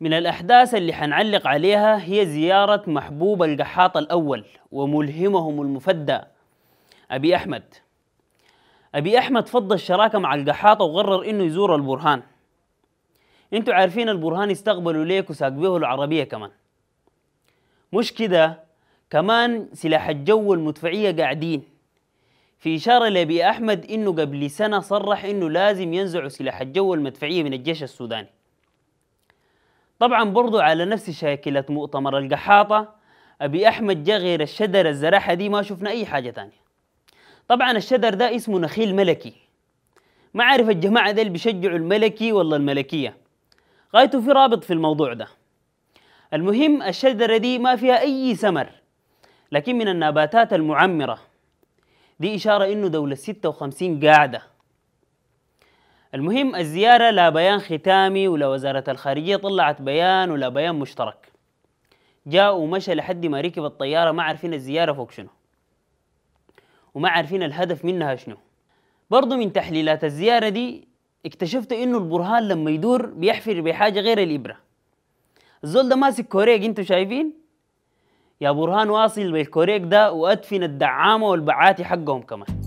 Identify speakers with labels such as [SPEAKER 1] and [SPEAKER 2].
[SPEAKER 1] من الأحداث اللي حنعلق عليها هي زيارة محبوب القحاط الأول وملهمهم المفدى أبي أحمد أبي أحمد فض الشراكة مع القحاطة وقرر إنه يزور البرهان انتوا عارفين البرهان استقبلوا ليك وساق به العربية كمان مش كده كمان سلاح الجو المدفعية قاعدين في إشارة لأبي أحمد إنه قبل سنة صرح إنه لازم ينزعوا سلاح الجو المدفعية من الجيش السوداني طبعا برضو على نفس شاكلة مؤتمر القحاطة أبي أحمد جا غير الشدر الزراحة دي ما شفنا أي حاجة تانية طبعا الشدر ده اسمه نخيل ملكي ما عارف الجماعة ديل بيشجعوا الملكي ولا الملكية غايته في رابط في الموضوع ده المهم الشدر دي ما فيها أي سمر لكن من النباتات المعمرة دي إشارة إنه دولة 56 قاعدة المهم الزيارة لا بيان ختامي ولا وزارة الخارجية طلعت بيان ولا بيان مشترك جاء ومشى لحد ما ركب الطيارة ما عارفين الزيارة فوق شنو وما عارفين الهدف منها شنو برضو من تحليلات الزيارة دي اكتشفت انه البرهان لما يدور بيحفر بحاجة غير الإبرة الزول ده ماسك كوريك انتوا شايفين يا برهان واصل بالكوريك ده وأدفن الدعامة والبعاتي حقهم كمان